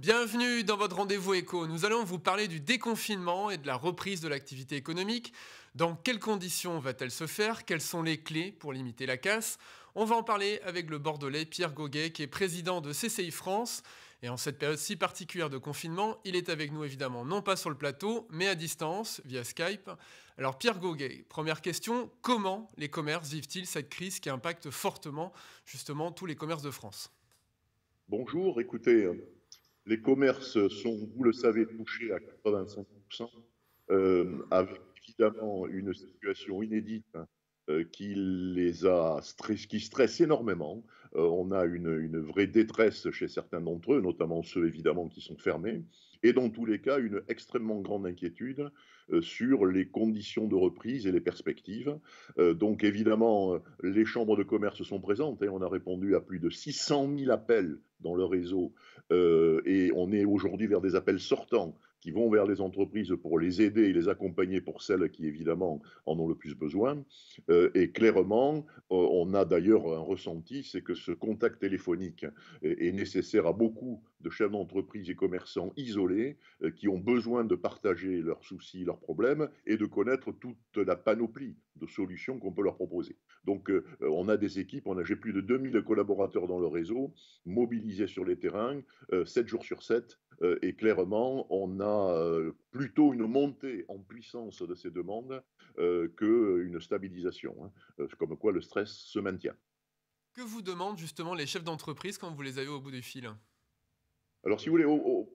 Bienvenue dans votre rendez-vous éco. Nous allons vous parler du déconfinement et de la reprise de l'activité économique. Dans quelles conditions va-t-elle se faire Quelles sont les clés pour limiter la casse On va en parler avec le Bordelais Pierre Gauguet, qui est président de CCI France. Et en cette période si particulière de confinement, il est avec nous évidemment, non pas sur le plateau, mais à distance, via Skype. Alors Pierre Gauguet, première question, comment les commerces vivent-ils cette crise qui impacte fortement justement tous les commerces de France Bonjour, écoutez, les commerces sont, vous le savez, touchés à 85%, euh, avec évidemment une situation inédite euh, qui les a qui stresse énormément. Euh, on a une, vraie détresse chez certains d'entre eux, notamment ceux évidemment qui sont fermés et dans tous les cas une extrêmement grande inquiétude euh, sur les conditions de reprise et les perspectives. Euh, donc évidemment, euh, les chambres de commerce sont présentes et hein. on a répondu à plus de 600 000 appels dans le réseau et on est aujourd'hui vers des appels sortants qui vont vers les entreprises pour les aider et les accompagner pour celles qui, évidemment, en ont le plus besoin. Euh, et clairement, euh, on a d'ailleurs un ressenti, c'est que ce contact téléphonique est, nécessaire à beaucoup de chefs d'entreprise et commerçants isolés euh, qui ont besoin de partager leurs soucis, leurs problèmes et de connaître toute la panoplie de solutions qu'on peut leur proposer. Donc, on a des équipes, on a j'ai plus de 2000 collaborateurs dans le réseau, mobilisés sur les terrains, 7 jours sur 7, euh, et clairement, on a euh, plutôt une montée en puissance de ces demandes euh, qu'une stabilisation, hein. comme quoi le stress se maintient. Que vous demandent justement les chefs d'entreprise quand vous les avez au bout du fil alors, si vous voulez,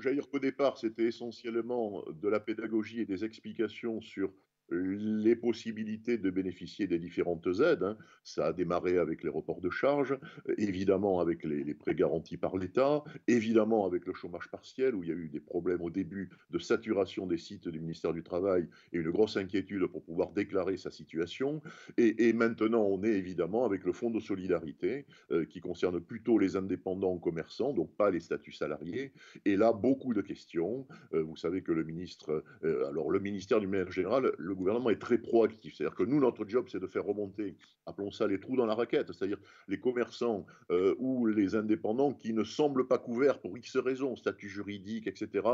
j'allais dire qu'au départ, c'était essentiellement de la pédagogie et des explications sur les possibilités de bénéficier des différentes aides. Hein. Ça a démarré avec les reports de charges, évidemment avec les, prêts garantis par l'État, évidemment avec le chômage partiel, où il y a eu des problèmes au début de saturation des sites du ministère du Travail et une grosse inquiétude pour pouvoir déclarer sa situation. Et, maintenant, on est évidemment avec le fonds de solidarité, euh, qui concerne plutôt les indépendants commerçants, donc pas les statuts salariés. Et là, beaucoup de questions. Euh, vous savez que le ministre, euh, alors le ministère du maire Général, le gouvernement est très proactif. C'est-à-dire que nous, notre job, c'est de faire remonter, appelons ça les trous dans la raquette, c'est-à-dire les commerçants euh, ou les indépendants qui ne semblent pas couverts pour X raisons, statut juridique, etc.,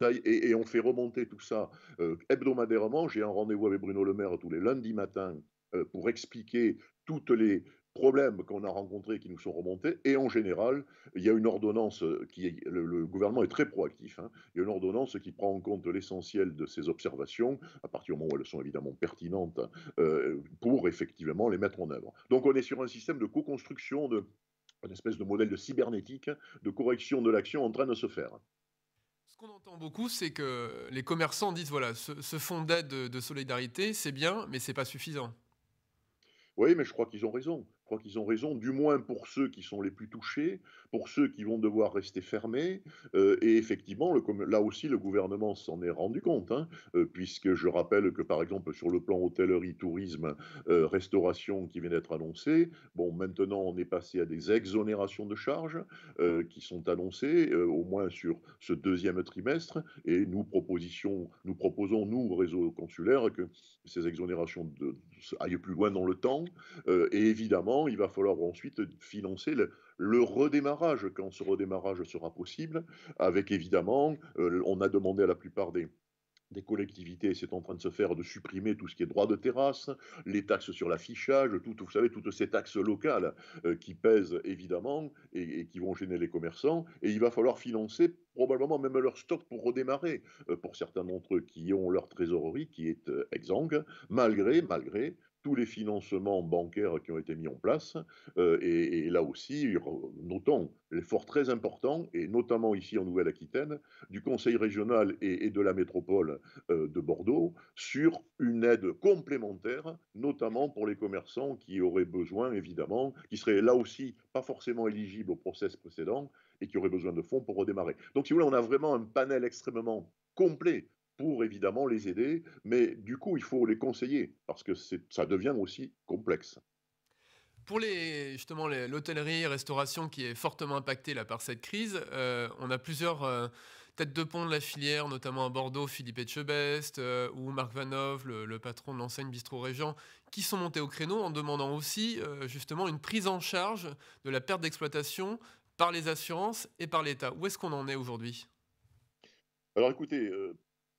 taille, et, on fait remonter tout ça euh, hebdomadairement. J'ai un rendez-vous avec Bruno Le Maire tous les lundis matins euh, pour expliquer toutes les problèmes qu'on a rencontrés qui nous sont remontés. Et en général, il y a une ordonnance euh, qui le, gouvernement est très proactif. Hein. il y a une ordonnance qui prend en compte l'essentiel de ces observations à partir du moment où elles sont évidemment pertinentes euh, pour effectivement les mettre en œuvre. Donc on est sur un système de co-construction de une espèce de modèle de cybernétique, de correction de l'action en train de se faire. Ce qu'on entend beaucoup, c'est que les commerçants disent voilà, ce, fonds d'aide de, de solidarité, c'est bien, mais c'est pas suffisant. Oui, mais je crois qu'ils ont raison. Je crois qu'ils ont raison, du moins pour ceux qui sont les plus touchés, pour ceux qui vont devoir rester fermés. Euh, et effectivement, le, là aussi, le gouvernement s'en est rendu compte, hein, euh, puisque je rappelle que, par exemple, sur le plan hôtellerie, tourisme, euh, restauration qui vient d'être annoncé, bon, maintenant, on est passé à des exonérations de charges qui sont annoncées, au moins sur ce deuxième trimestre. Et nous, nous proposons, nous, au réseau consulaire, que ces exonérations aillent plus loin dans le temps. et évidemment, il va falloir ensuite financer le, redémarrage, quand ce redémarrage sera possible, avec évidemment, euh, on a demandé à la plupart des, des collectivités, c'est en train de se faire de supprimer tout ce qui est droit de terrasse, les taxes sur l'affichage, tout, vous savez, toutes ces taxes locales euh, qui pèsent évidemment et, qui vont gêner les commerçants. Et il va falloir financer probablement même leur stock pour redémarrer, euh, pour certains d'entre eux qui ont leur trésorerie qui est exsangue, malgré, malgré tous les financements bancaires qui ont été mis en place. Euh, et, là aussi, notons l'effort très important, et notamment ici en Nouvelle-Aquitaine, du Conseil régional et, de la métropole euh, de Bordeaux sur une aide complémentaire, notamment pour les commerçants qui auraient besoin, évidemment, qui seraient là aussi pas forcément éligibles au process précédent et qui auraient besoin de fonds pour redémarrer. Donc, si vous voulez, on a vraiment un panel extrêmement complet pour évidemment les aider, mais du coup, il faut les conseiller parce que ça devient aussi complexe. Pour les, justement l'hôtellerie restauration qui est fortement impactée là, par cette crise, euh, on a plusieurs euh, têtes de pont de la filière, notamment à Bordeaux, Philippe Etchebest euh, ou Marc Vanov, le, patron de l'enseigne Bistro Régent, qui sont montés au créneau en demandant aussi justement une prise en charge de la perte d'exploitation par les assurances et par l'État. Où est-ce qu'on en est aujourd'hui alors écoutez,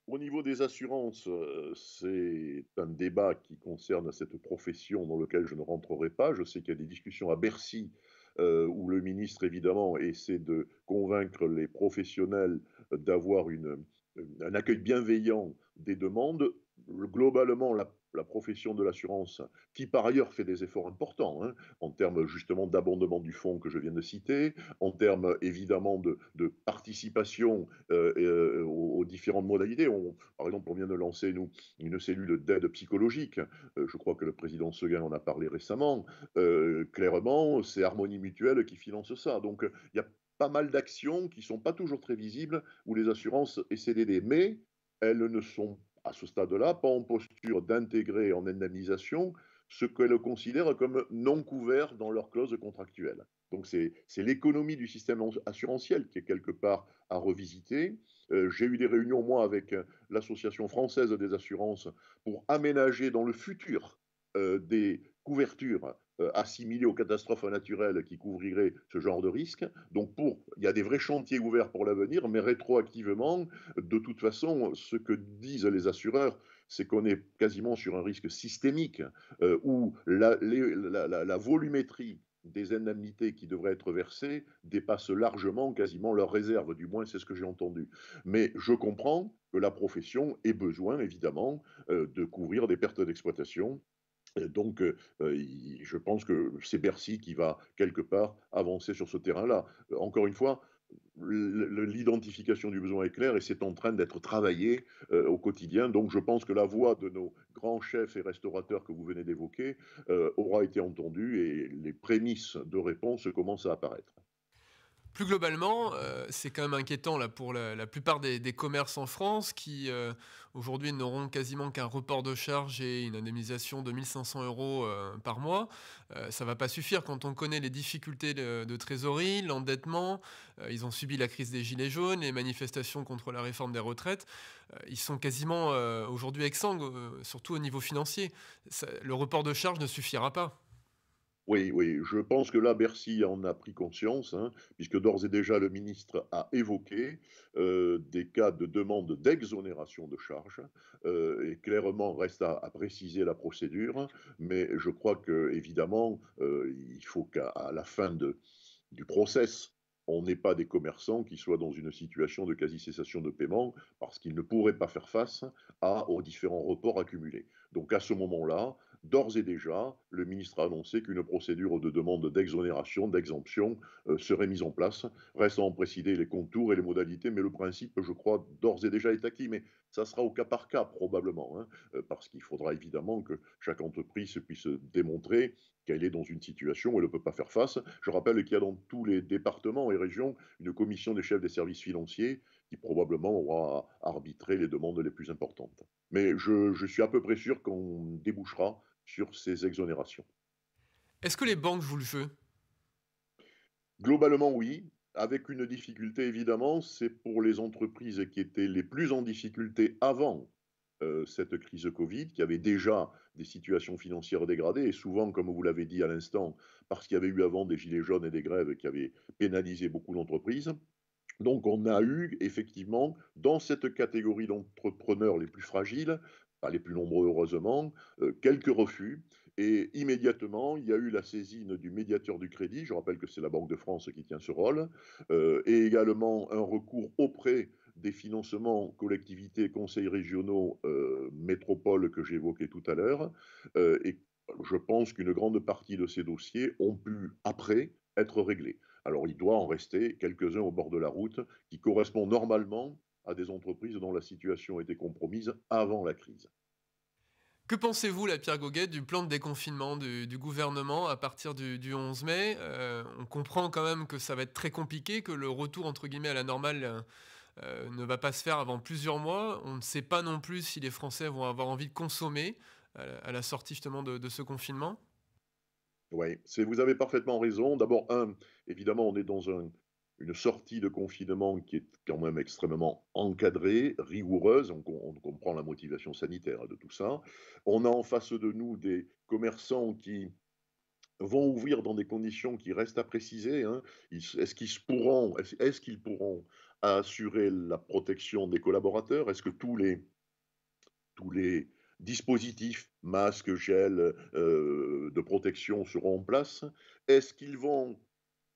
au niveau des assurances, euh, c'est un débat qui concerne cette profession dans lequel je ne rentrerai pas. Je sais qu'il y a des discussions à Bercy euh, où le ministre, évidemment, essaie de convaincre les professionnels d'avoir un accueil bienveillant des demandes. Globalement, la la profession de l'assurance, qui par ailleurs fait des efforts importants hein, en termes justement d'abondement du fonds que je viens de citer, en termes évidemment de, participation euh, euh, aux, différentes modalités. par exemple, on vient de lancer nous une cellule d'aide psychologique. Euh, je crois que le président Seguin en a parlé récemment. clairement, c'est Harmonie Mutuelle qui finance ça. Donc il y a pas mal d'actions qui ne sont pas toujours très visibles, où les assurances essaient d'aider, mais elles ne sont pas à ce stade-là, pas en posture d'intégrer en indemnisation ce qu'elles considèrent comme non couvert dans leur clause contractuelle. Donc c'est l'économie du système assurantiel qui est quelque part à revisiter. Euh, j'ai eu des réunions, moi, avec euh, l'Association française des assurances pour aménager dans le futur euh, des couvertures euh, assimilés aux catastrophes naturelles qui couvriraient ce genre de risque. Donc pour, il y a des vrais chantiers ouverts pour l'avenir, mais rétroactivement, de toute façon, ce que disent les assureurs, c'est qu'on est quasiment sur un risque systémique euh, où la, volumétrie des indemnités qui devraient être versées dépasse largement quasiment leurs réserves, du moins c'est ce que j'ai entendu. Mais je comprends que la profession ait besoin évidemment euh, de couvrir des pertes d'exploitation donc, je pense que c'est Bercy qui va, quelque part, avancer sur ce terrain-là. Encore une fois, l'identification du besoin est claire et c'est en train d'être travaillé au quotidien. Donc, je pense que la voix de nos grands chefs et restaurateurs que vous venez d'évoquer aura été entendue et les prémices de réponse commencent à apparaître plus globalement, euh, c'est quand même inquiétant là, pour la, plupart des, commerces en France qui euh, aujourd'hui n'auront quasiment qu'un report de charge et une indemnisation de 1500 euros euh, par mois. ça ne va pas suffire quand on connaît les difficultés de, trésorerie, l'endettement. ils ont subi la crise des gilets jaunes, les manifestations contre la réforme des retraites. ils sont quasiment aujourd'hui exsangues, surtout au niveau financier. le report de charge ne suffira pas. Oui, je pense que là, Bercy en a pris conscience, hein, puisque d'ores et déjà le ministre a évoqué euh, des cas de demande d'exonération de charges, euh, et clairement reste à, préciser la procédure, mais je crois que évidemment, euh, il faut qu'à la fin du process, on n'ait pas des commerçants qui soient dans une situation de quasi-cessation de paiement parce qu'ils ne pourraient pas faire face aux différents reports accumulés. Donc à ce moment-là, D'ores et déjà, le ministre a annoncé qu'une procédure de demande d'exonération, d'exemption euh, serait mise en place. Reste à en préciser les contours et les modalités, mais le principe, je crois, d'ores et déjà est acquis. Mais ça sera au cas par cas, probablement, hein, euh, parce qu'il faudra évidemment que chaque entreprise puisse démontrer qu'elle est dans une situation où elle ne peut pas faire face. Je rappelle qu'il y a dans tous les départements et régions une commission des chefs des services financiers qui probablement aura arbitré les demandes les plus importantes. Mais je, suis à peu près sûr qu'on débouchera sur ces exonérations. Est-ce que les banques jouent le jeu Globalement, oui. Avec une difficulté, évidemment, c'est pour les entreprises qui étaient les plus en difficulté avant euh, cette crise Covid, qui avaient déjà des situations financières dégradées, et souvent, comme vous l'avez dit à l'instant, parce qu'il y avait eu avant des gilets jaunes et des grèves qui avaient pénalisé beaucoup d'entreprises. Donc on a eu effectivement dans cette catégorie d'entrepreneurs les plus fragiles, pas les plus nombreux heureusement, euh, quelques refus. Et immédiatement, il y a eu la saisine du médiateur du crédit, je rappelle que c'est la Banque de France qui tient ce rôle, euh, et également un recours auprès des financements collectivités, conseils régionaux, euh, métropoles que j'évoquais tout à l'heure. et je pense qu'une grande partie de ces dossiers ont pu, après, être réglés. Alors il doit en rester quelques-uns au bord de la route qui correspondent normalement à des entreprises dont la situation était compromise avant la crise. Que pensez-vous, la Pierre Goguet, du plan de déconfinement du, gouvernement à partir du, 11 mai euh, On comprend quand même que ça va être très compliqué, que le retour entre guillemets à la normale euh, euh, ne va pas se faire avant plusieurs mois. On ne sait pas non plus si les Français vont avoir envie de consommer à la sortie justement de, de ce confinement. Oui, vous avez parfaitement raison. D'abord, un, Évidemment, on est dans une sortie de confinement qui est quand même extrêmement encadrée, rigoureuse. On, comprend la motivation sanitaire de tout ça. On a en face de nous des commerçants qui vont ouvrir dans des conditions qui restent à préciser. Hein. Est-ce qu'ils pourront, est-ce qu'ils pourront assurer la protection des collaborateurs Est-ce que tous les, tous les dispositifs, masques, gel euh, de protection seront en place Est-ce qu'ils vont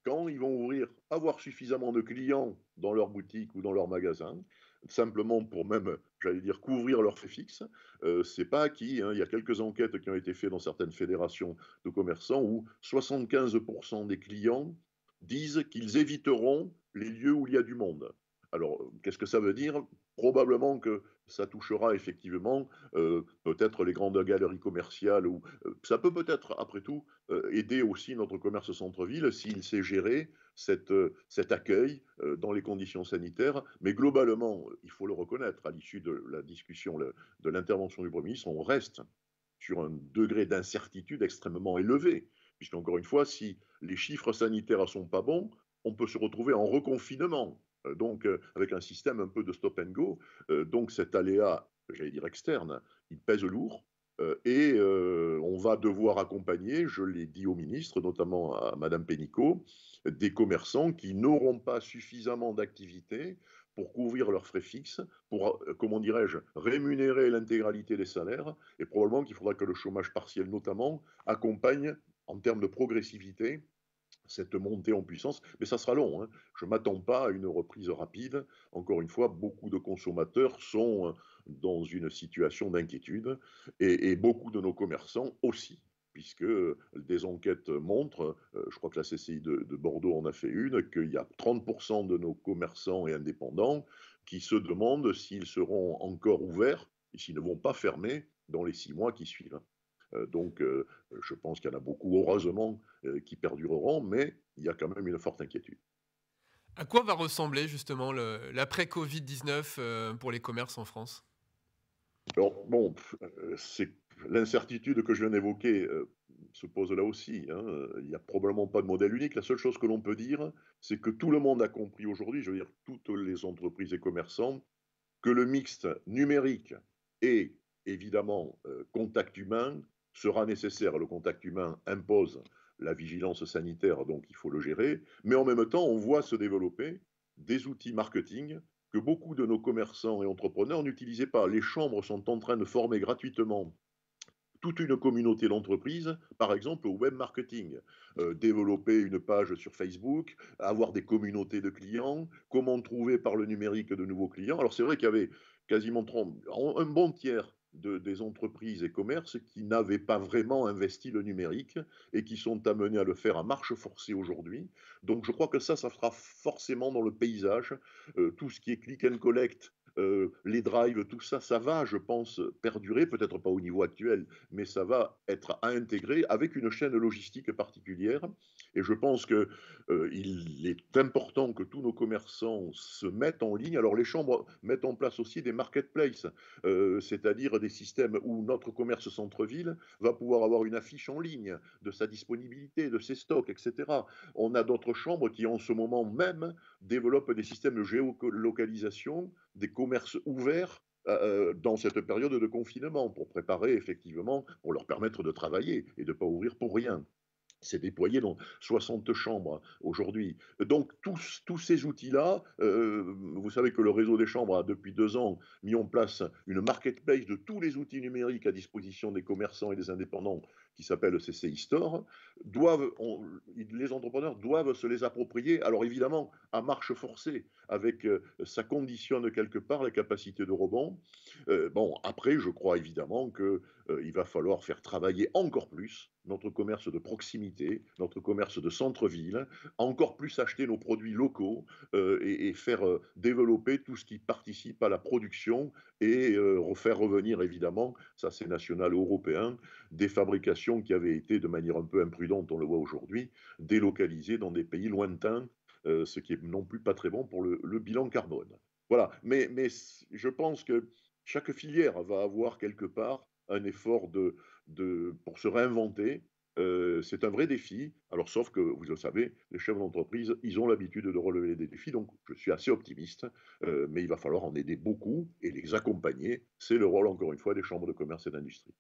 quand ils vont ouvrir, avoir suffisamment de clients dans leur boutique ou dans leur magasin, simplement pour même, j'allais dire, couvrir leur frais fixes. Euh, c'est pas acquis. Hein. Il y a quelques enquêtes qui ont été faites dans certaines fédérations de commerçants où 75% des clients disent qu'ils éviteront les lieux où il y a du monde. Alors, qu'est-ce que ça veut dire probablement que ça touchera effectivement euh, peut-être les grandes galeries commerciales ou euh, ça peut peut-être après tout euh, aider aussi notre commerce centre-ville s'il sait gérer cette, cet accueil dans les conditions sanitaires. Mais globalement, il faut le reconnaître, à l'issue de la discussion, de l'intervention du Premier ministre, on reste sur un degré d'incertitude extrêmement élevé. encore une fois, si les chiffres sanitaires ne sont pas bons, on peut se retrouver en reconfinement euh, donc euh, avec un système un peu de stop and go. Euh, donc cet aléa, j'allais dire externe, il pèse lourd. Et on va devoir accompagner, je l'ai dit au ministre, notamment à Madame Pénicaud, des commerçants qui n'auront pas suffisamment d'activité pour couvrir leurs frais fixes, pour, comment dirais-je, rémunérer l'intégralité des salaires, et probablement qu'il faudra que le chômage partiel, notamment, accompagne, en termes de progressivité, cette montée en puissance, mais ça sera long. Hein. Je ne m'attends pas à une reprise rapide. Encore une fois, beaucoup de consommateurs sont euh, dans une situation d'inquiétude et, beaucoup de nos commerçants aussi puisque euh, des enquêtes montrent, euh, je crois que la CCI de, de Bordeaux en a fait une, qu'il y a 30% de nos commerçants et indépendants qui se demandent s'ils seront encore ouverts et s'ils ne vont pas fermer dans les six mois qui suivent. Euh, donc euh, je pense qu'il y en a beaucoup, heureusement, euh, qui perdureront, mais il y a quand même une forte inquiétude. À quoi va ressembler justement l'après-Covid-19 pour les commerces en France bon, c'est l'incertitude que je viens d'évoquer se pose là aussi. Hein. Il n'y a probablement pas de modèle unique. La seule chose que l'on peut dire, c'est que tout le monde a compris aujourd'hui, je veux dire toutes les entreprises et commerçants, que le mixte numérique et évidemment contact humain sera nécessaire. Le contact humain impose la vigilance sanitaire, donc il faut le gérer. Mais en même temps, on voit se développer des outils marketing que beaucoup de nos commerçants et entrepreneurs n'utilisaient pas. Les chambres sont en train de former gratuitement toute une communauté d'entreprises, par exemple au web marketing. Euh, développer une page sur Facebook, avoir des communautés de clients, comment trouver par le numérique de nouveaux clients. Alors c'est vrai qu'il y avait quasiment un bon tiers des entreprises et commerces qui n'avaient pas vraiment investi le numérique et qui sont amenés à le faire à marche forcée aujourd'hui. Donc je crois que ça, ça fera forcément dans le paysage euh, tout ce qui est click and collect euh, les drives, tout ça, ça va, je pense, perdurer, peut-être pas au niveau actuel, mais ça va être à intégrer avec une chaîne logistique particulière. Et je pense qu'il euh, est important que tous nos commerçants se mettent en ligne. Alors les chambres mettent en place aussi des marketplaces, euh, c'est-à-dire des systèmes où notre commerce centre-ville va pouvoir avoir une affiche en ligne de sa disponibilité, de ses stocks, etc. On a d'autres chambres qui en ce moment même développent des systèmes de géolocalisation des commerces ouverts euh, euh, dans cette période de confinement pour préparer effectivement, pour leur permettre de travailler et de ne pas ouvrir pour rien. C'est déployé dans 60 chambres hein, aujourd'hui. Donc tous, tous ces outils-là, euh, vous savez que le réseau des chambres a depuis deux ans mis en place une marketplace de tous les outils numériques à disposition des commerçants et des indépendants qui s'appelle CCI Store, doivent, les entrepreneurs doivent se les approprier. Alors évidemment, à marche forcée, avec euh, ça conditionne quelque part la capacité de rebond. Euh, bon, après, je crois évidemment qu'il euh, il va falloir faire travailler encore plus notre commerce de proximité, notre commerce de centre-ville, encore plus acheter nos produits locaux et, faire développer tout ce qui participe à la production et faire revenir évidemment, ça c'est national européen, des fabrications qui avait été, de manière un peu imprudente, on le voit aujourd'hui, délocalisée dans des pays lointains, euh, ce qui est non plus pas très bon pour le, bilan carbone. Voilà, mais, je pense que chaque filière va avoir quelque part un effort de, pour se réinventer. Euh, c'est un vrai défi. Alors, sauf que, vous le savez, les chefs d'entreprise, ils ont l'habitude de relever des défis, donc je suis assez optimiste, euh, mais il va falloir en aider beaucoup et les accompagner. C'est le rôle, encore une fois, des chambres de commerce et d'industrie.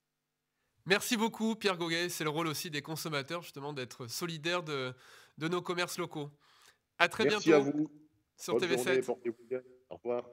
Merci beaucoup Pierre Gauguet, c'est le rôle aussi des consommateurs justement d'être solidaires de, nos commerces locaux. À très Merci bientôt à vous. sur TV7. Au revoir.